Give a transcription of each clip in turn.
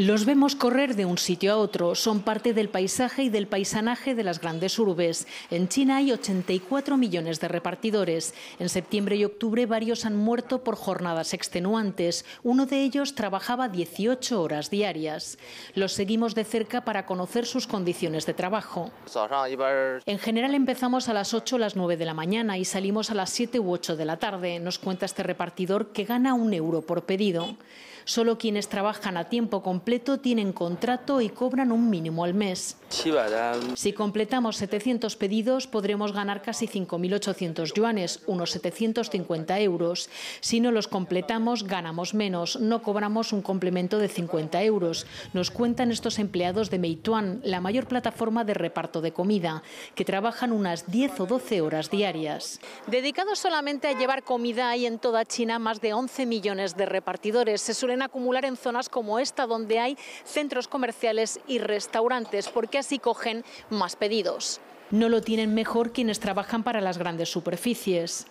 Los vemos correr de un sitio a otro, son parte del paisaje y del paisanaje de las grandes urbes. En China hay 84 millones de repartidores. En septiembre y octubre varios han muerto por jornadas extenuantes. Uno de ellos trabajaba 18 horas diarias. Los seguimos de cerca para conocer sus condiciones de trabajo. En general empezamos a las 8 o las 9 de la mañana y salimos a las 7 u 8 de la tarde. Nos cuenta este repartidor que gana un euro por pedido. Solo quienes trabajan a tiempo completo tienen contrato y cobran un mínimo al mes. Si completamos 700 pedidos, podremos ganar casi 5.800 yuanes, unos 750 euros. Si no los completamos, ganamos menos. No cobramos un complemento de 50 euros. Nos cuentan estos empleados de Meituan, la mayor plataforma de reparto de comida, que trabajan unas 10 o 12 horas diarias. Dedicados solamente a llevar comida, hay en toda China más de 11 millones de repartidores. Se suelen acumular en zonas como esta, donde donde hay centros comerciales y restaurantes, porque así cogen más pedidos. No lo tienen mejor quienes trabajan para las grandes superficies.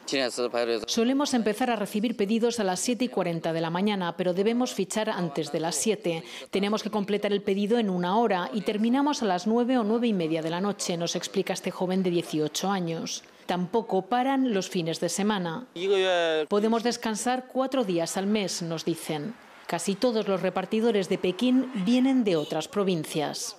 Solemos empezar a recibir pedidos a las 7 y 40 de la mañana, pero debemos fichar antes de las 7. Tenemos que completar el pedido en una hora y terminamos a las 9 o 9 y media de la noche, nos explica este joven de 18 años. Tampoco paran los fines de semana. Podemos descansar cuatro días al mes, nos dicen. Casi todos los repartidores de Pekín vienen de otras provincias.